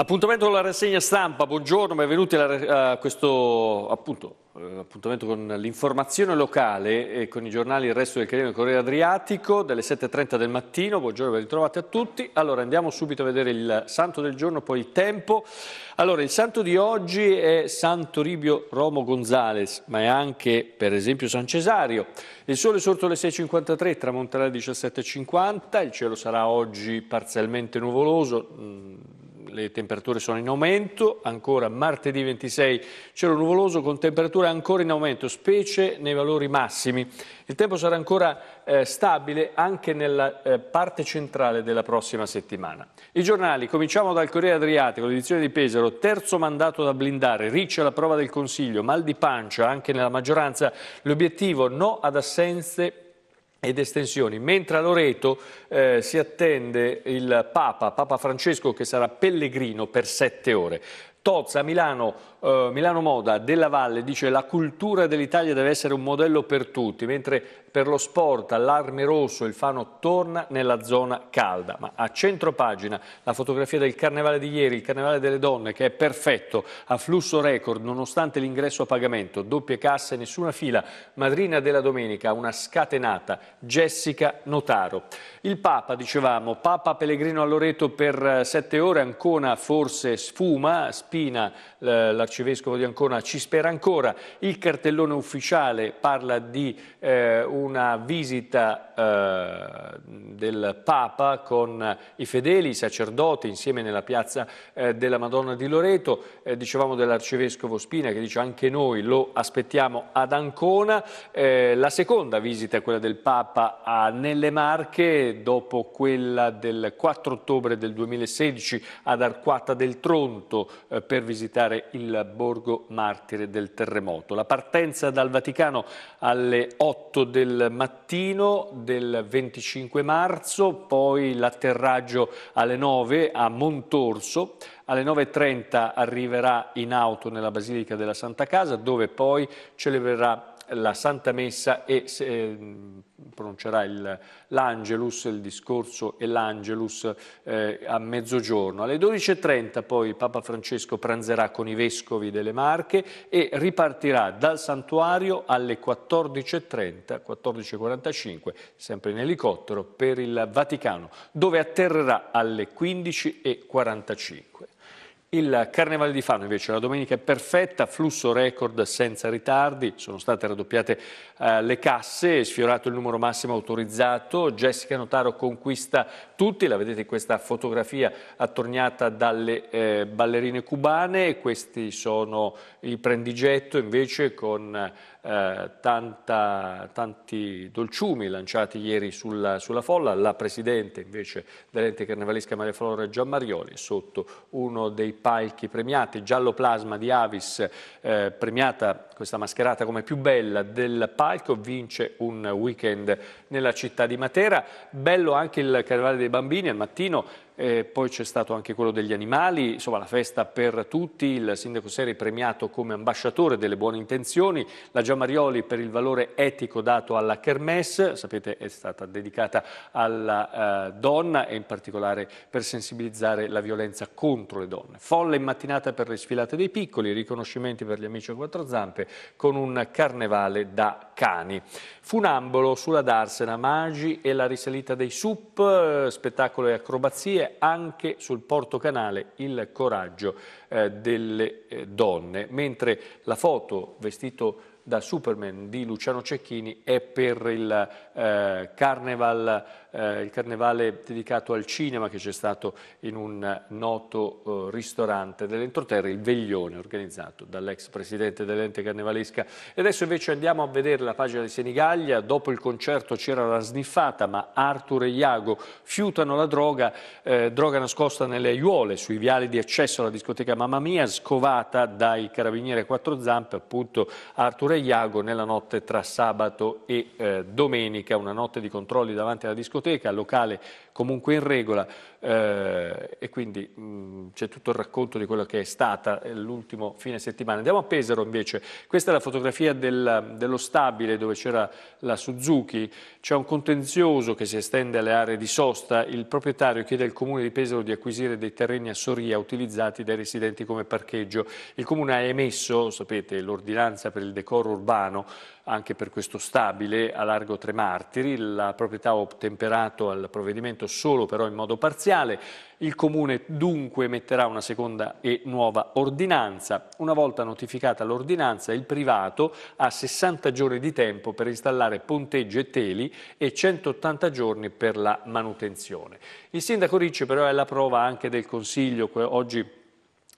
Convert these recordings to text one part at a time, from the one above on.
Appuntamento con la rassegna stampa, buongiorno, benvenuti a questo appunto, eh, appuntamento con l'informazione locale e con i giornali Il Resto del Carino e Corriere Adriatico dalle 7.30 del mattino, buongiorno, ben ritrovati a tutti. Allora andiamo subito a vedere il santo del giorno, poi il tempo. Allora il santo di oggi è Santo Ribio Romo Gonzales, ma è anche per esempio San Cesario. Il sole è sorto alle 6.53, tramonterà alle 17.50, il cielo sarà oggi parzialmente nuvoloso, mm, le temperature sono in aumento, ancora martedì 26 cielo nuvoloso con temperature ancora in aumento, specie nei valori massimi. Il tempo sarà ancora eh, stabile anche nella eh, parte centrale della prossima settimana. I giornali, cominciamo dal Corriere Adriatico, l'edizione di Pesaro, terzo mandato da blindare, riccia la prova del Consiglio, mal di pancia anche nella maggioranza, l'obiettivo no ad assenze ed estensioni, mentre a Loreto eh, si attende il Papa, Papa Francesco che sarà pellegrino per sette ore. Tozza Milano Uh, Milano Moda della Valle dice la cultura dell'Italia deve essere un modello per tutti, mentre per lo sport allarme rosso il Fano torna nella zona calda. Ma a centro pagina la fotografia del carnevale di ieri, il carnevale delle donne che è perfetto, a flusso record nonostante l'ingresso a pagamento, doppie casse, nessuna fila, madrina della domenica, una scatenata, Jessica Notaro. Il Papa, dicevamo, Papa Pellegrino a Loreto per eh, sette ore, Ancona forse sfuma, Spina eh, la l'arcivescovo di Ancona ci spera ancora. Il cartellone ufficiale parla di eh, una visita eh, del Papa con i fedeli, i sacerdoti, insieme nella piazza eh, della Madonna di Loreto. Eh, dicevamo dell'arcivescovo Spina che dice anche noi lo aspettiamo ad Ancona. Eh, la seconda visita è quella del Papa a, nelle Marche, dopo quella del 4 ottobre del 2016 ad Arquata del Tronto eh, per visitare il borgo martire del terremoto. La partenza dal Vaticano alle 8 del mattino del 25 marzo, poi l'atterraggio alle 9 a Montorso, alle 9.30 arriverà in auto nella Basilica della Santa Casa dove poi celebrerà la Santa Messa e eh, pronuncerà l'Angelus, il, il discorso e l'Angelus eh, a mezzogiorno. Alle 12.30 poi Papa Francesco pranzerà con i vescovi delle Marche e ripartirà dal santuario alle 14.30, 14.45, sempre in elicottero, per il Vaticano, dove atterrerà alle 15.45. Il Carnevale di Fano invece la domenica è perfetta, flusso record senza ritardi, sono state raddoppiate eh, le casse, è sfiorato il numero massimo autorizzato, Jessica Notaro conquista tutti, la vedete in questa fotografia attorniata dalle eh, ballerine cubane, questi sono i prendigetto invece con eh, tanta, tanti dolciumi lanciati ieri sulla, sulla, folla, la presidente invece dell'ente carnevalesca Maria Flora Giammarioli sotto uno dei palchi premiati, Giallo Plasma di Avis, eh, premiata questa mascherata come più bella del palco, vince un weekend nella città di Matera. Bello anche il Carnevale dei Bambini al mattino, eh, poi c'è stato anche quello degli animali, insomma la festa per tutti, il sindaco Seri premiato come ambasciatore delle buone intenzioni, la Giamarioli per il valore etico dato alla Kermesse, sapete è stata dedicata alla eh, donna e in particolare per sensibilizzare la violenza contro le donne. Folle in mattinata per le sfilate dei piccoli, riconoscimenti per gli amici a quattro zampe, con un carnevale da cani. Funambolo sulla Darsena, Magi e la risalita dei SUP, eh, spettacolo e acrobazie, anche sul Porto Canale il coraggio eh, delle eh, donne, mentre la foto vestito da Superman di Luciano Cecchini è per il eh, Carnival eh, il carnevale dedicato al cinema che c'è stato in un noto eh, ristorante dell'entroterra, il Veglione, organizzato dall'ex presidente dell'ente carnevalesca. E adesso invece andiamo a vedere la pagina di Senigallia, dopo il concerto c'era la sniffata, ma Arthur e Iago fiutano la droga, eh, droga nascosta nelle aiuole, sui viali di accesso alla discoteca Mamma Mia, scovata dai carabinieri a quattro zampe, appunto Arthur e Iago nella notte tra sabato e eh, domenica, una notte di controlli davanti alla discoteca discoteca, locale comunque in regola, eh, e quindi mh, mm, c'è tutto il racconto di quello che è stata l'ultimo fine settimana. Andiamo a Pesaro invece, questa è la fotografia del, dello stabile dove c'era la Suzuki, c'è un contenzioso che si estende alle aree di sosta, il proprietario chiede al comune di Pesaro di acquisire dei terreni a Soria utilizzati dai residenti come parcheggio. Il comune ha emesso, sapete, l'ordinanza per il decoro urbano anche per questo stabile a largo Tre Martiri, la proprietà ha ottemperato al provvedimento solo però in modo parziale parziale. Il Comune dunque emetterà una seconda e nuova ordinanza. Una volta notificata l'ordinanza, il privato ha 60 giorni di tempo per installare ponteggio e teli e 180 giorni per la manutenzione. Il sindaco Ricci però è la prova anche del Consiglio oggi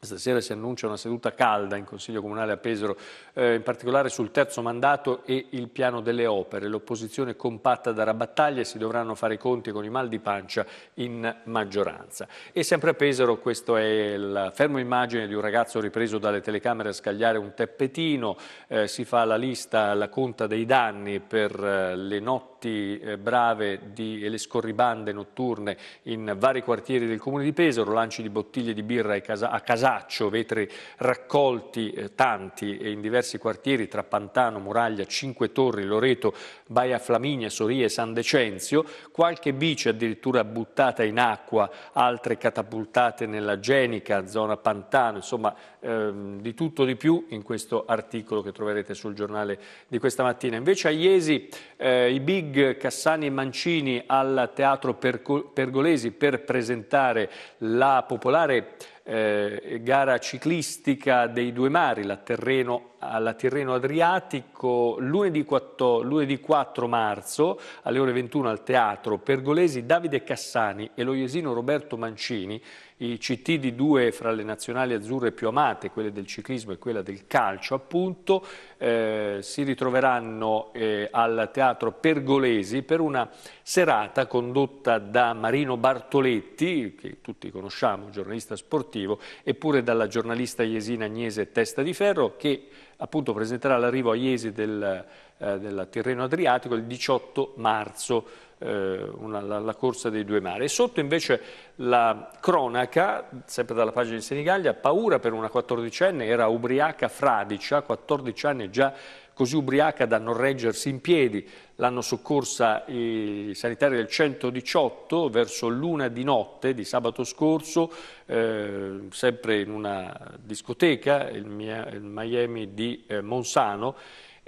Stasera si annuncia una seduta calda in Consiglio Comunale a Pesaro, eh, in particolare sul terzo mandato e il piano delle opere. L'opposizione compatta darà battaglia e si dovranno fare i conti con i mal di pancia in maggioranza. E sempre a Pesaro, questa è la ferma immagine di un ragazzo ripreso dalle telecamere a scagliare un teppetino. Eh, si fa la lista, la conta dei danni per eh, le notti notti eh, brave di, e le scorribande notturne in vari quartieri del comune di Pesaro, lanci di bottiglie di birra a casaccio, vetri raccolti eh, tanti e in diversi quartieri tra Pantano, Muraglia, Cinque Torri, Loreto, Baia Flaminia, Sorie, San Decenzio, qualche bici addirittura buttata in acqua, altre catapultate nella Genica, zona Pantano, insomma ehm, di tutto di più in questo articolo che troverete sul giornale di questa mattina. Invece a Iesi eh, i big Big Cassani e Mancini al Teatro Pergolesi per presentare la popolare eh, gara ciclistica dei due mari, la terreno, alla Tirreno Adriatico, lunedì 4, lunedì 4, marzo alle ore 21 al Teatro Pergolesi Davide Cassani e lo Roberto Mancini i CT di due fra le nazionali azzurre più amate, quelle del ciclismo e quella del calcio appunto, eh, si ritroveranno eh, al Teatro Pergolesi per una serata condotta da Marino Bartoletti, che tutti conosciamo, giornalista sportivo, eppure dalla giornalista Iesina Agnese Testa di Ferro, che appunto presenterà l'arrivo a Iesi del, eh, del Tirreno Adriatico il 18 marzo eh, una, la, la, corsa dei due mari. E sotto invece la cronaca, sempre dalla pagina di Senigallia, paura per una quattordicenne, era ubriaca fradicia, 14 anni già così ubriaca da non reggersi in piedi. L'hanno soccorsa i sanitari del 118 verso l'una di notte di sabato scorso, eh, sempre in una discoteca, il, mia, il Miami di eh, Monsano,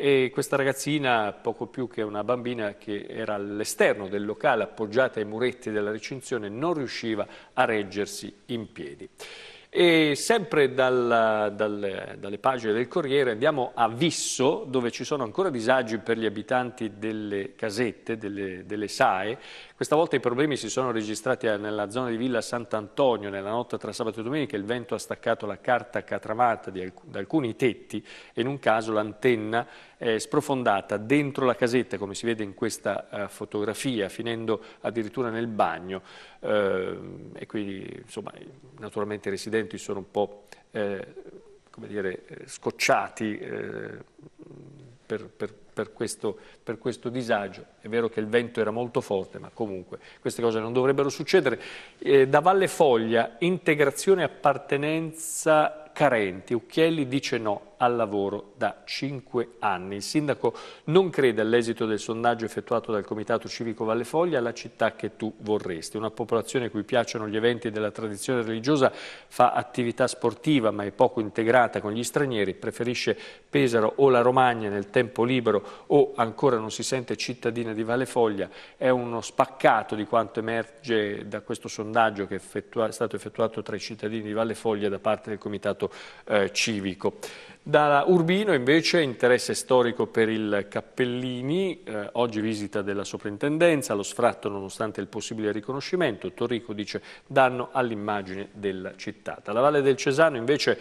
e questa ragazzina, poco più che una bambina che era all'esterno del locale appoggiata ai muretti della recinzione, non riusciva a reggersi in piedi. E sempre dal, dal, dalle pagine del Corriere andiamo a Visso, dove ci sono ancora disagi per gli abitanti delle casette, delle, delle SAE, questa volta i problemi si sono registrati eh, nella zona di Villa Sant'Antonio. Nella notte tra sabato e domenica il vento ha staccato la carta catramata alc da alcuni tetti e in un caso l'antenna è sprofondata dentro la casetta, come si vede in questa eh, fotografia, finendo addirittura nel bagno. Eh, e quindi, insomma, naturalmente i residenti sono un po', eh, come dire, eh, scocciati eh, per, per, per, questo, per, questo, disagio. È vero che il vento era molto forte, ma comunque queste cose non dovrebbero succedere. Eh, da Valle Foglia, integrazione e appartenenza carenti. Ucchielli dice no al lavoro da cinque anni. Il sindaco non crede all'esito del sondaggio effettuato dal Comitato Civico Valle Foglia la città che tu vorresti. Una popolazione cui piacciono gli eventi della tradizione religiosa fa attività sportiva ma è poco integrata con gli stranieri, preferisce Pesaro o la Romagna nel tempo libero o ancora non si sente cittadina di Valle Foglia. È uno spaccato di quanto emerge da questo sondaggio che è stato effettuato tra i cittadini di Valle Foglia da parte del Comitato eh, Civico. Da Urbino invece interesse storico per il Cappellini, eh, oggi visita della soprintendenza, lo sfratto nonostante il possibile riconoscimento, Torrico dice danno all'immagine della città. La Valle del Cesano invece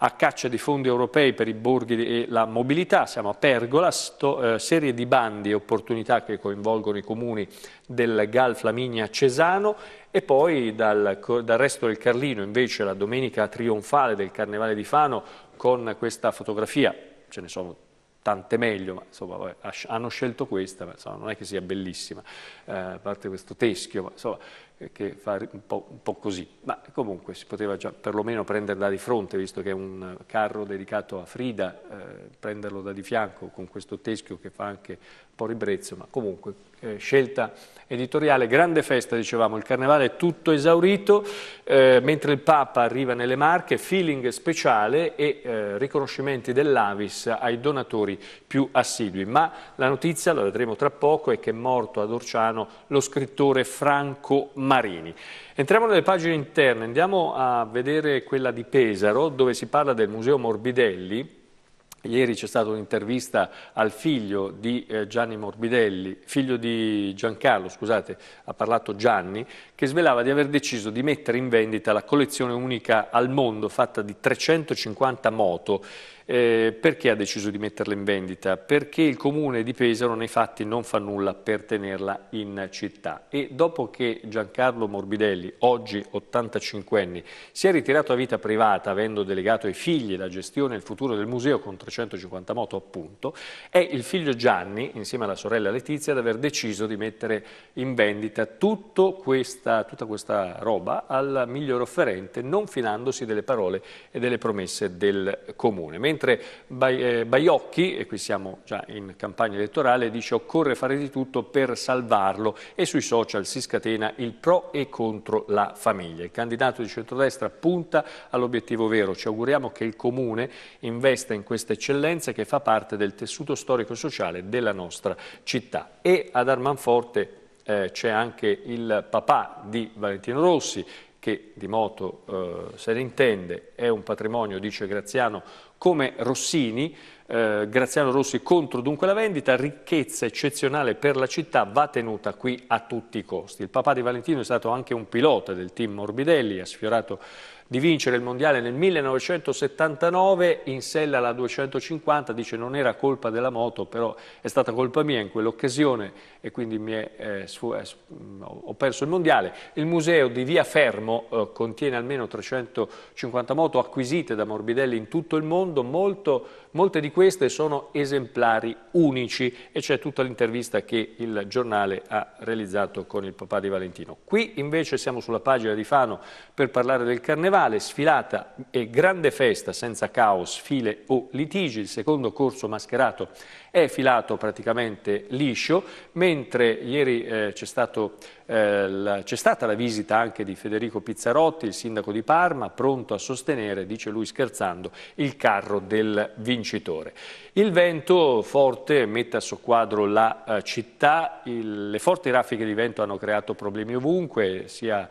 a caccia di fondi europei per i borghi e la mobilità, siamo a Pergola, sto, eh, serie di bandi e opportunità che coinvolgono i comuni del Gal Flaminia Cesano e poi dal, dal resto del Carlino invece la domenica trionfale del Carnevale di Fano con questa fotografia, ce ne sono tante meglio, ma insomma, hanno scelto questa, ma insomma, non è che sia bellissima, eh, a parte questo teschio, ma, insomma, eh, che fa un po', un po', così, ma comunque si poteva già perlomeno prenderla di fronte, visto che è un carro dedicato a Frida, eh, prenderlo da di fianco con questo teschio che fa anche un po' ribrezzo, ma comunque eh, scelta editoriale, grande festa, dicevamo, il carnevale è tutto esaurito, eh, mentre il Papa arriva nelle Marche, feeling speciale e eh, riconoscimenti dell'Avis ai donatori più assidui. Ma la notizia, la vedremo tra poco, è che è morto ad Orciano lo scrittore Franco Marini. Entriamo nelle pagine interne, andiamo a vedere quella di Pesaro, dove si parla del Museo Morbidelli, Ieri c'è stata un'intervista al figlio di eh, Gianni Morbidelli, figlio di Giancarlo, scusate, ha parlato Gianni, che svelava di aver deciso di mettere in vendita la collezione unica al mondo fatta di 350 moto eh, perché ha deciso di metterla in vendita? Perché il comune di Pesaro nei fatti non fa nulla per tenerla in città e dopo che Giancarlo Morbidelli, oggi 85 anni, si è ritirato a vita privata avendo delegato ai figli la gestione e il futuro del museo con 350 moto appunto, è il figlio Gianni, insieme alla sorella Letizia, ad aver deciso di mettere in vendita questa, tutta questa roba al miglior offerente, non finandosi delle parole e delle promesse del comune. Mentre mentre eh, Baiocchi, e qui siamo già in campagna elettorale, dice occorre fare di tutto per salvarlo e sui social si scatena il pro e contro la famiglia. Il candidato di centrodestra punta all'obiettivo vero, ci auguriamo che il Comune investa in questa eccellenza che fa parte del tessuto storico-sociale e della nostra città. E ad Armanforte eh, c'è anche il papà di Valentino Rossi, che di moto eh, se ne intende, è un patrimonio, dice Graziano, come Rossini, eh, Graziano Rossi contro dunque la vendita, ricchezza eccezionale per la città va tenuta qui a tutti i costi. Il papà di Valentino è stato anche un pilota del team Morbidelli, ha sfiorato di vincere il mondiale nel 1979, in sella alla 250, dice non era colpa della moto, però è stata colpa mia in quell'occasione e quindi è, eh, eh mm, ho perso il mondiale. Il museo di Via Fermo eh, contiene almeno 350 moto acquisite da Morbidelli in tutto il mondo, molto, molte di queste queste sono esemplari unici e c'è tutta l'intervista che il giornale ha realizzato con il papà di Valentino. Qui invece siamo sulla pagina di Fano per parlare del carnevale, sfilata e grande festa senza caos, file o litigi, il secondo corso mascherato è filato praticamente liscio, mentre ieri eh, c'è eh, stata la visita anche di Federico Pizzarotti, il sindaco di Parma, pronto a sostenere, dice lui scherzando, il carro del vincitore. Il vento forte mette a soquadro la eh, città, il, le forti raffiche di vento hanno creato problemi ovunque, sia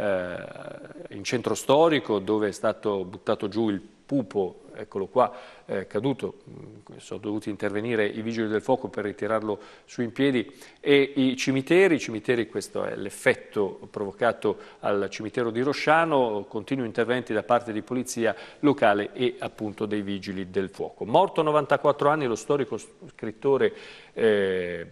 eh, in centro storico dove è stato buttato giù il pupo, eccolo qua, eh, caduto, mm, sono dovuti intervenire i vigili del fuoco per ritirarlo su in piedi e i cimiteri, i cimiteri questo è l'effetto provocato al cimitero di Rosciano, continui interventi da parte di polizia locale e appunto dei vigili del fuoco. Morto a 94 anni lo storico scrittore eh,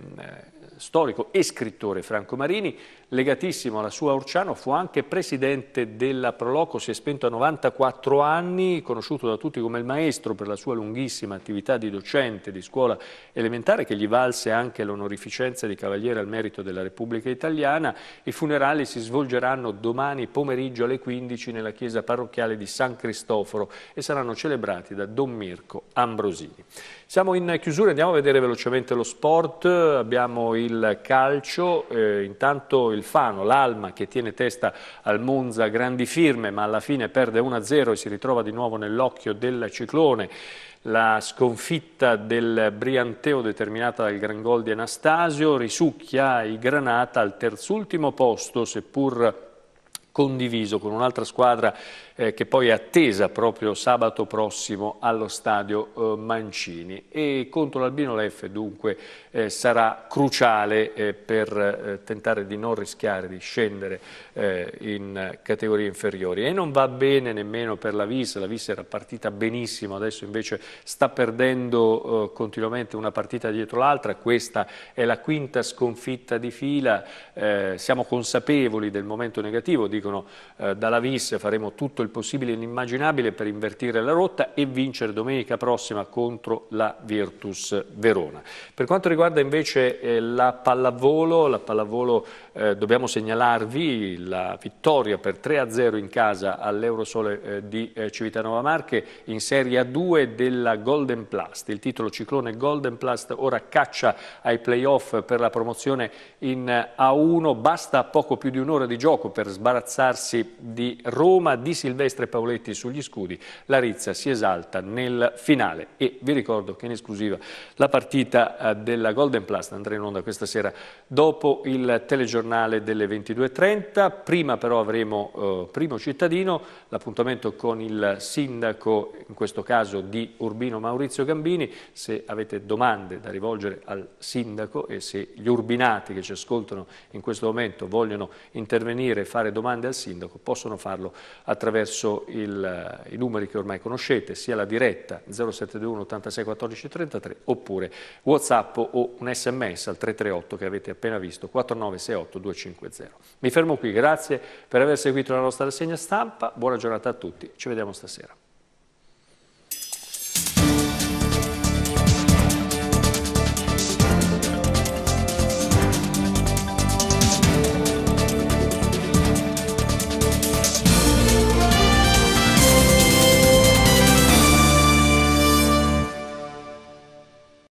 storico e scrittore Franco Marini, legatissimo alla sua Orciano, fu anche presidente della Proloco, si è spento a 94 anni, conosciuto da tutti come il maestro per la sua lunghissima attività di docente di scuola elementare che gli valse anche l'onorificenza di Cavaliere al Merito della Repubblica Italiana. I funerali si svolgeranno domani pomeriggio alle 15 nella chiesa parrocchiale di San Cristoforo e saranno celebrati da Don Mirko Ambrosini. Siamo in chiusura, andiamo a vedere velocemente lo sport, abbiamo il il calcio, eh, intanto il Fano, l'Alma che tiene testa al Monza, grandi firme ma alla fine perde 1-0 e si ritrova di nuovo nell'occhio del ciclone. La sconfitta del Brianteo determinata dal gran gol di Anastasio risucchia i Granata al terzultimo posto seppur condiviso con un'altra squadra eh, che poi è attesa proprio sabato prossimo allo stadio eh, Mancini. E contro l'Albino Lef dunque eh, sarà cruciale eh, per eh, tentare di non rischiare di scendere eh, in categorie inferiori. E non va bene nemmeno per la Vis, la Vis era partita benissimo, adesso invece sta perdendo continuamente una partita dietro l'altra, questa è la quinta sconfitta di fila, siamo consapevoli del momento negativo, dicono dalla Vis faremo tutto il il possibile e l'immaginabile per invertire la rotta e vincere domenica prossima contro la Virtus Verona. Per quanto riguarda invece eh, la pallavolo, la pallavolo eh, dobbiamo segnalarvi la vittoria per 3-0 in casa all'Eurosole eh, di eh, Civitanova Marche in Serie A2 della Golden Plast. Il titolo ciclone Golden Plast ora caccia ai playoff per la promozione in eh, A1. Basta poco più di un'ora di gioco per sbarazzarsi di Roma, di Silvano destra e Paoletti sugli scudi, la Rizza si esalta nel finale e vi ricordo che in esclusiva la partita eh, della Golden Plus andrà in onda questa sera dopo il telegiornale delle 22.30, prima però avremo eh, Primo Cittadino, l'appuntamento con il sindaco, in questo caso di Urbino Maurizio Gambini, se avete domande da rivolgere al sindaco e se gli urbinati che ci ascoltano in questo momento vogliono intervenire e fare domande al sindaco, possono farlo attraverso attraverso il, eh, i numeri che ormai conoscete, sia la diretta 0721 86 14 33 oppure Whatsapp o un sms al 338 che avete appena visto 4968 250. Mi fermo qui, grazie per aver seguito la nostra rassegna stampa, buona giornata a tutti, ci vediamo stasera.